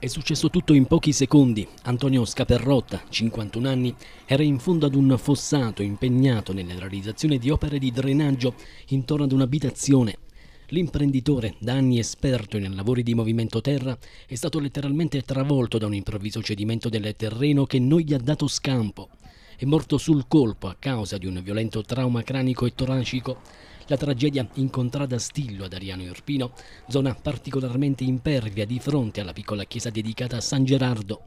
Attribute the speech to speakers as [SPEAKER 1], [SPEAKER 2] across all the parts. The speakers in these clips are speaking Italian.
[SPEAKER 1] È successo tutto in pochi secondi. Antonio Scaperrotta, 51 anni, era in fondo ad un fossato impegnato nella realizzazione di opere di drenaggio intorno ad un'abitazione. L'imprenditore, da anni esperto nei lavori di movimento terra, è stato letteralmente travolto da un improvviso cedimento del terreno che non gli ha dato scampo. È morto sul colpo a causa di un violento trauma cranico e toracico. La tragedia incontrata a Stillo ad Ariano Irpino, zona particolarmente impervia di fronte alla piccola chiesa dedicata a San Gerardo.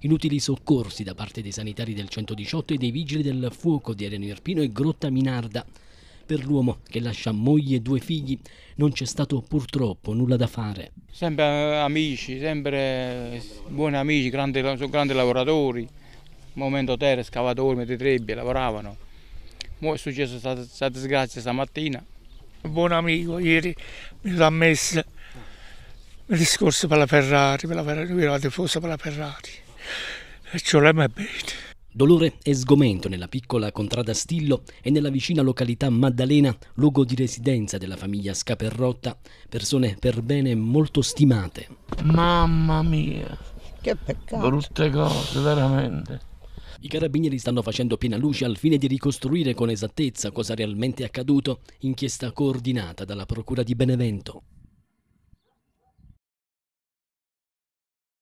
[SPEAKER 1] Inutili soccorsi da parte dei sanitari del 118 e dei vigili del fuoco di Ariano Irpino e Grotta Minarda. Per l'uomo che lascia moglie e due figli non c'è stato purtroppo nulla da fare.
[SPEAKER 2] Sempre amici, sempre buoni amici, grandi, grandi lavoratori. Momento terra, scavatori, metri trebbie, lavoravano è successo questa disgrazia stamattina. Un buon
[SPEAKER 3] amico ieri mi ha messo il discorso per la Ferrari, per la Ferrari, lui era tifoso per la Ferrari.
[SPEAKER 1] E ci cioè, mai bene. Dolore e sgomento nella piccola contrada Stillo e nella vicina località Maddalena, luogo di residenza della famiglia Scaperrotta, persone per bene molto stimate. Mamma mia! Che peccato! Brutte cose, veramente. I carabinieri stanno facendo piena luce al fine di ricostruire con esattezza cosa realmente è accaduto, inchiesta coordinata dalla Procura di Benevento.